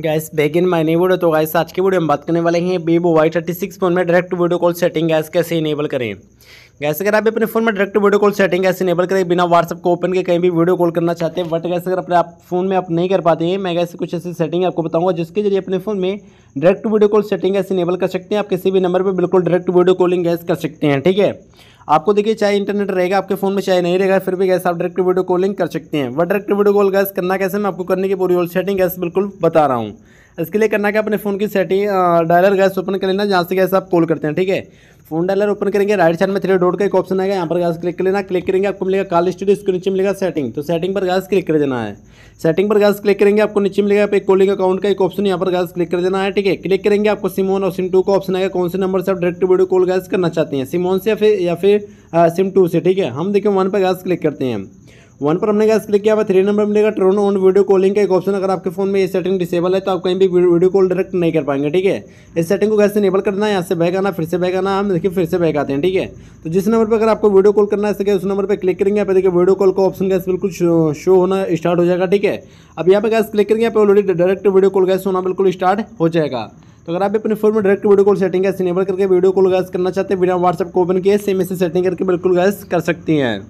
gas back in my video तो guys आज के वीडियो में बात करने वाले हैं Vivo Y thirty six phone में direct video call setting guys कैसे इनेबल करें गैस अगर आप अपने फोन में डायरेक्ट वीडियो कॉल सेटिंग कैसे इनेबल करें बिना व्हाट्सअप को ओपन के कहीं भी वीडियो कॉल करना चाहते हैं बट गैस अगर अपने आप फोन में आप नहीं कर पाते हैं मैं गैसे कुछ ऐसी सेटिंग आपको बताऊँगा जिसके जरिए अपने फोन में डायरेक्ट वीडियो कॉल सेटिंग ऐसे इनेबल कर सकते हैं आप किसी भी नंबर पर बिल्कुल डायरेक्ट वीडियो कॉलिंग गैस कर सकते हैं ठीक है आपको देखिए चाहे इंटरनेट रहेगा आपके फोन में चाहे नहीं रहेगा फिर भी गैस आप डायरेक्ट वीडियो कॉलिंग कर सकते हैं वह डायरेक्ट वीडियो कॉल गैस करना कैसे मैं आपको करने की पूरी ऑल सेटिंग गैस बिल्कुल बता रहा हूँ इसके लिए करना क्या अपने फ़ोन की सेटिंग डायलर गैस ओपन कर लेना जहाँ से गैस आप कॉल करते हैं ठीक है फोन डायलर ओपन करेंगे राइट साइड में थ्री डॉट का एक ऑप्शन आएगा यहाँ पर गैस क्लिक कर लेना क्लिक करेंगे आपको मिलेगा कॉल स्टूडियो इसके नीचे मिलेगा सेटिंग तो सेटिंग पर गैस क्लिक कर देना है सेटिंग पर गैस क्लिक करेंगे आपको नीचे मिलेगा एक कॉलिंग अकाउंट का एक ऑप्शन यहाँ पर गैस क्लिक कर देना है ठीक है क्लिक करेंगे आपको वन और सिम टू का ऑप्शन आएगा कौन से नंबर से आप डायरेक्ट वीडियो कॉल गैस करना चाहते हैं वन से या फिर या फिर सिम टू से ठीक है हम देखिए वन पर गैस क्लिक करते हैं वन पर हमने गैस क्लिक किया थ्री नंबर मिलेगा ट्रोन ऑन वीडियो कॉलिंग का एक ऑप्शन अगर आपके फोन में ये सेटिंग डिसेबल है तो आप कहीं भी वीडियो कॉल डायरेक्ट नहीं कर पाएंगे ठीक है इस सेटिंग को गैस इनेबल करना है यहाँ से बैक आना फिर से बैक आना हम देखिए फिर से बैक आते हैं ठीक है तो जिस नंबर पर अगर आपको वीडियो कॉल करना है उस नंबर पर क्लिक करेंगे आप देखिए वीडियो कॉल का ऑप्शन गैस बिल्कुल शो होना स्टार्ट हो जाएगा ठीक है अब यहाँ पर गैस क्लिक करेंगे यहाँ पर already direct video call guys होना बिल्कुल स्टार्ट हो जाएगा तो अगर आप अपने फोन में direct video call setting guys enable करके वीडियो कॉल गैस करना चाहते हैं बिना व्हाट्सएप को ओपन किए सेम ऐसे सेटिंग करके बिल्कुल गैस कर सकती हैं